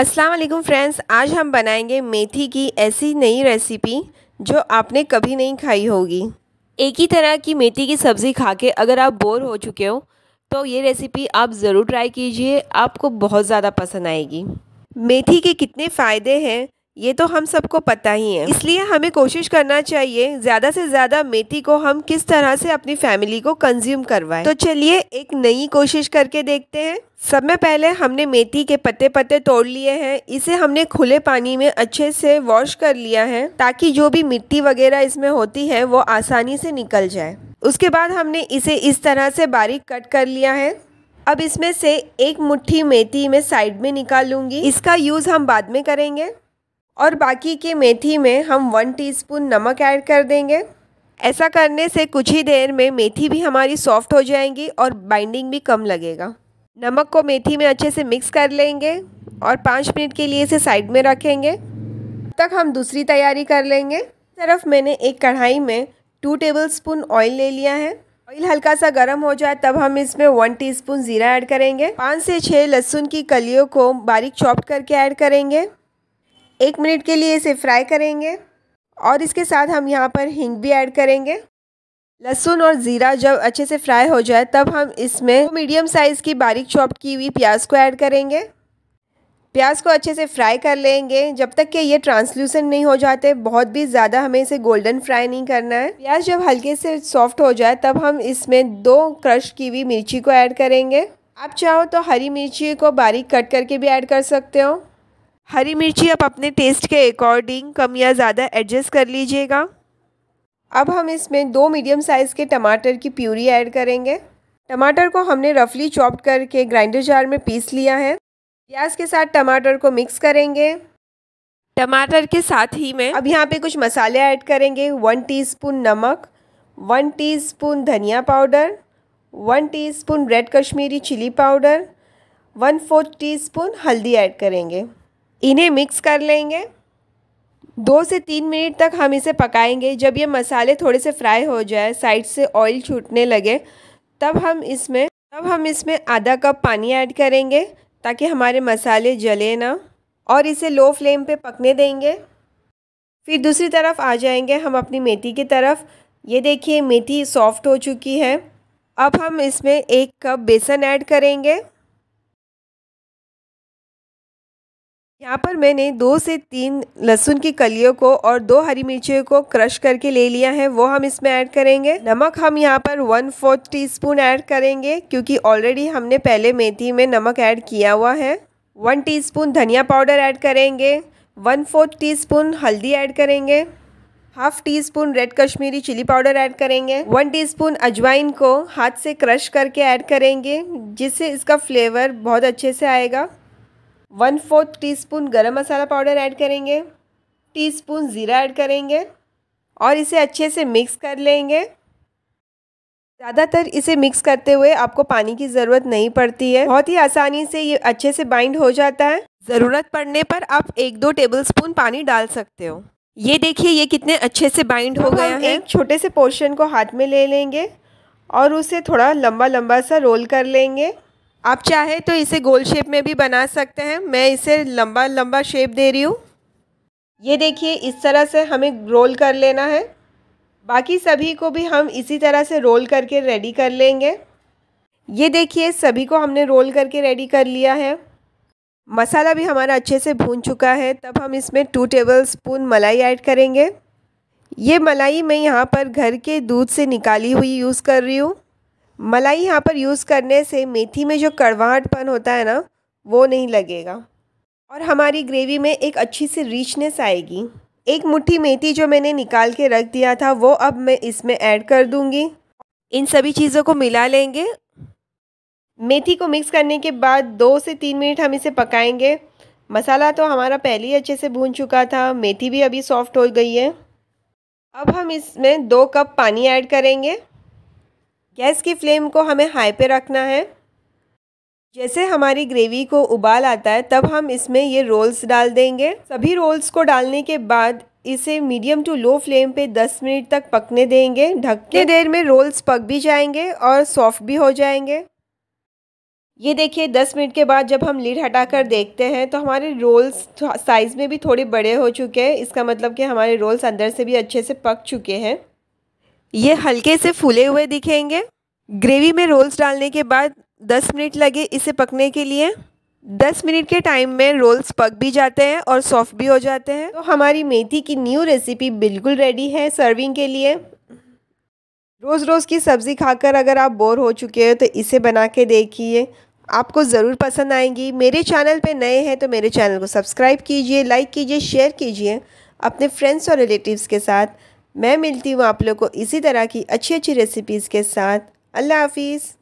अस्सलाम वालेकुम फ्रेंड्स आज हम बनाएंगे मेथी की ऐसी नई रेसिपी जो आपने कभी नहीं खाई होगी एक ही तरह की मेथी की सब्ज़ी खा के अगर आप बोर हो चुके हो तो ये रेसिपी आप ज़रूर ट्राई कीजिए आपको बहुत ज़्यादा पसंद आएगी मेथी के कितने फ़ायदे हैं ये तो हम सबको पता ही है इसलिए हमें कोशिश करना चाहिए ज़्यादा से ज़्यादा मेथी को हम किस तरह से अपनी फैमिली को कंज्यूम करवाएं तो चलिए एक नई कोशिश करके देखते हैं सब में पहले हमने मेथी के पत्ते पत्ते तोड़ लिए हैं इसे हमने खुले पानी में अच्छे से वॉश कर लिया है ताकि जो भी मिट्टी वगैरह इसमें होती है वो आसानी से निकल जाए उसके बाद हमने इसे इस तरह से बारीक कट कर लिया है अब इसमें से एक मुट्ठी मेथी में साइड में निकाल इसका यूज़ हम बाद में करेंगे और बाकी के मेथी में हम वन टीस्पून नमक ऐड कर देंगे ऐसा करने से कुछ ही देर में मेथी भी हमारी सॉफ्ट हो जाएंगी और बाइंडिंग भी कम लगेगा नमक को मेथी में अच्छे से मिक्स कर लेंगे और पाँच मिनट के लिए इसे साइड में रखेंगे तक हम दूसरी तैयारी कर लेंगे तरफ मैंने एक कढ़ाई में टू टेबल स्पून ऑयल ले लिया है ऑयल हल्का सा गर्म हो जाए तब हम इसमें वन टीस्पून जीरा ऐड करेंगे पाँच से छः लहसुन की कलियों को बारीक चॉप करके ऐड करेंगे एक मिनट के लिए इसे फ्राई करेंगे और इसके साथ हम यहाँ पर हींग भी ऐड करेंगे लहसुन और ज़ीरा जब अच्छे से फ्राई हो जाए तब हम इसमें मीडियम साइज़ की बारीक चॉप की हुई प्याज को ऐड करेंगे प्याज को अच्छे से फ्राई कर लेंगे जब तक कि ये ट्रांसल्यूसेंट नहीं हो जाते बहुत भी ज़्यादा हमें इसे गोल्डन फ्राई नहीं करना है प्याज जब हल्के से सॉफ्ट हो जाए तब हम इसमें दो क्रश की हुई मिर्ची को ऐड करेंगे आप चाहो तो हरी मिर्ची को बारीक कट करके भी ऐड कर सकते हो हरी मिर्ची आप अपने टेस्ट के अकॉर्डिंग कम या ज़्यादा एडजस्ट कर लीजिएगा अब हम इसमें दो मीडियम साइज़ के टमाटर की प्यूरी ऐड करेंगे टमाटर को हमने रफली चॉप्ड करके ग्राइंडर जार में पीस लिया है प्याज के साथ टमाटर को मिक्स करेंगे टमाटर के साथ ही में अब यहाँ पे कुछ मसाले ऐड करेंगे वन टीस्पून नमक वन टीस्पून धनिया powder one teaspoon red Kashmiri chili powder one fourth teaspoon हल्दी ऐड करेंगे इन्हें मिक्स कर लेंगे दो से तीन मिनट तक हम इसे पकाएंगे जब ये मसाले थोड़े से फ्राई हो जाए साइड से ऑयल छूटने लगे तब हम इसमें तब हम इसमें आधा कप पानी ऐड करेंगे ताकि हमारे मसाले जले ना और इसे लो फ्लेम पे पकने देंगे फिर दूसरी तरफ आ जाएंगे हम अपनी मेथी की तरफ ये देखिए मेथी सॉफ्ट हो चुकी है अब हम इसमें एक कप बेसन ऐड करेंगे यहाँ पर मैंने दो से तीन लहसुन की कलियों को और दो हरी मिर्चियों को क्रश करके ले लिया है वो हम इसमें ऐड करेंगे नमक हम यहाँ पर one fourth teaspoon add करेंगे क्योंकि ऑलरेडी हमने पहले मेथी में नमक ऐड किया हुआ है वन टीस्पून धनिया पाउडर ऐड करेंगे वन फोर्थ टी स्पून हल्दी ऐड करेंगे half teaspoon red Kashmiri chili powder add करेंगे वन टी स्पून अजवाइन को हाथ से क्रश करके ऐड करेंगे जिससे इसका फ्लेवर बहुत अच्छे से आएगा वन फोर्थ टी स्पून गर्म मसाला पाउडर ऐड करेंगे टी स्पून ज़ीरा ऐड करेंगे और इसे अच्छे से मिक्स कर लेंगे ज़्यादातर इसे मिक्स करते हुए आपको पानी की ज़रूरत नहीं पड़ती है बहुत ही आसानी से ये अच्छे से बाइंड हो जाता है ज़रूरत पड़ने पर आप एक दो टेबलस्पून पानी डाल सकते हो ये देखिए ये कितने अच्छे से बाइंड हो गया है एक छोटे से पोर्शन को हाथ में ले लेंगे और उसे थोड़ा लंबा लंबा सा रोल कर लेंगे आप चाहे तो इसे गोल शेप में भी बना सकते हैं मैं इसे लंबा लंबा शेप दे रही हूँ ये देखिए इस तरह से हमें रोल कर लेना है बाकी सभी को भी हम इसी तरह से रोल करके रेडी कर लेंगे ये देखिए सभी को हमने रोल करके रेडी कर लिया है मसाला भी हमारा अच्छे से भून चुका है तब हम इसमें टू टेबल स्पून मलाई ऐड करेंगे ये मलाई मैं यहाँ पर घर के दूध से निकाली हुई यूज़ कर रही हूँ मलाई यहाँ पर यूज़ करने से मेथी में जो कड़वाहटपन होता है ना वो नहीं लगेगा और हमारी ग्रेवी में एक अच्छी सी रिचनेस आएगी एक मुट्ठी मेथी जो मैंने निकाल के रख दिया था वो अब मैं इसमें ऐड कर दूँगी इन सभी चीज़ों को मिला लेंगे मेथी को मिक्स करने के बाद दो से तीन मिनट हम इसे पकाएंगे मसाला तो हमारा पहले ही अच्छे से भून चुका था मेथी भी अभी सॉफ्ट हो गई है अब हम इसमें दो कप पानी ऐड करेंगे गैस की फ्लेम को हमें हाई पे रखना है जैसे हमारी ग्रेवी को उबाल आता है तब हम इसमें ये रोल्स डाल देंगे सभी रोल्स को डालने के बाद इसे मीडियम टू लो फ्लेम पे 10 मिनट तक पकने देंगे ढकने देर में रोल्स पक भी जाएंगे और सॉफ्ट भी हो जाएंगे ये देखिए 10 मिनट के बाद जब हम लीड हटाकर देखते हैं तो हमारे रोल्स साइज़ में भी थोड़े बड़े हो चुके हैं इसका मतलब कि हमारे रोल्स अंदर से भी अच्छे से पक चुके हैं ये हल्के से फूले हुए दिखेंगे ग्रेवी में रोल्स डालने के बाद 10 मिनट लगे इसे पकने के लिए 10 मिनट के टाइम में रोल्स पक भी जाते हैं और सॉफ्ट भी हो जाते हैं तो हमारी मेथी की न्यू रेसिपी बिल्कुल रेडी है सर्विंग के लिए रोज़ रोज़ की सब्ज़ी खाकर अगर आप बोर हो चुके हैं तो इसे बना के देखिए आपको ज़रूर पसंद आएंगी मेरे चैनल पे नए हैं तो मेरे चैनल को सब्सक्राइब कीजिए लाइक कीजिए शेयर कीजिए अपने फ्रेंड्स और रिलेटिव्स के साथ मैं मिलती हूँ आप लोग को इसी तरह की अच्छी अच्छी रेसिपीज़ के साथ अल्लाह हाफिज़